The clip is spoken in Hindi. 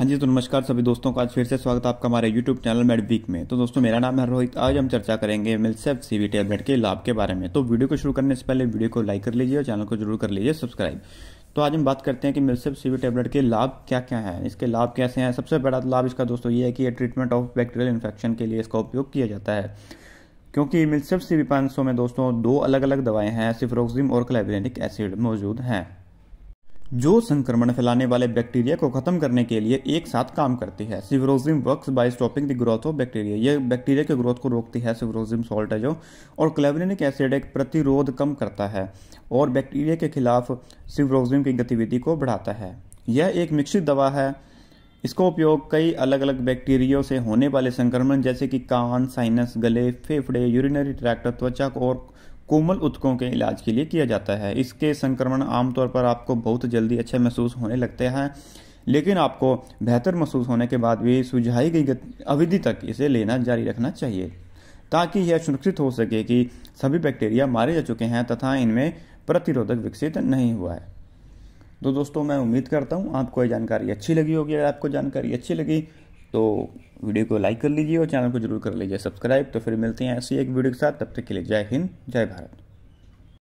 हाँ जी तो नमस्कार सभी दोस्तों का आज फिर से स्वागत आपका हमारे यूट्यूब चैनल मेड वीक में तो दोस्तों मेरा नाम है रोहित आज हम चर्चा करेंगे सी सीवी टैबलेट के लाभ के बारे में तो वीडियो को शुरू करने से पहले वीडियो को लाइक कर लीजिए और चैनल को जरूर कर लीजिए सब्सक्राइब तो आज हम बात करते हैं कि मिल्सेफ सीवी टेबलेट के लाभ क्या क्या है इसके लाभ कैसे हैं सबसे बड़ा लाभ इसका दोस्तों ये है कि ट्रीटमेंट ऑफ बैक्टीरियल इन्फेक्शन के लिए इसका उपयोग किया जाता है क्योंकि मिल्सेफ सीवी में दोस्तों दो अलग अलग दवाएं हैं सिफ्रोक्सिम और क्लाइब्रेनिक एसिड मौजूद हैं जो संक्रमण फैलाने वाले बैक्टीरिया को खत्म करने के लिए एक साथ काम करती है सिवरोजिम work by stopping the growth of bacteria ये बैक्टीरिया के ग्रोथ को रोकती है सिवरोजिम सॉल्ट है जो और क्लेवरिनिक एसिड एक प्रतिरोध कम करता है और बैक्टीरिया के खिलाफ सिवरोजिम की गतिविधि को बढ़ाता है यह एक मिश्रित दवा है इसका उपयोग कई अलग अलग बैक्टीरियो से होने वाले संक्रमण जैसे कि कान साइनस गले फेफड़े यूरिनरी ट्रैक्टर त्वचा और कोमल उत्कों के इलाज के लिए किया जाता है इसके संक्रमण आमतौर पर आपको बहुत जल्दी अच्छा महसूस होने लगते हैं लेकिन आपको बेहतर महसूस होने के बाद भी सुझाई गई अवधि तक इसे लेना जारी रखना चाहिए ताकि यह सुनिश्चित हो सके कि सभी बैक्टीरिया मारे जा चुके हैं तथा इनमें प्रतिरोधक विकसित नहीं हुआ है तो दोस्तों मैं उम्मीद करता हूँ आपको यह जानकारी अच्छी लगी होगी अगर आपको जानकारी अच्छी लगी तो वीडियो को लाइक कर लीजिए और चैनल को जरूर कर लीजिए सब्सक्राइब तो फिर मिलते हैं ऐसी एक वीडियो के साथ तब तक के लिए जय हिंद जय भारत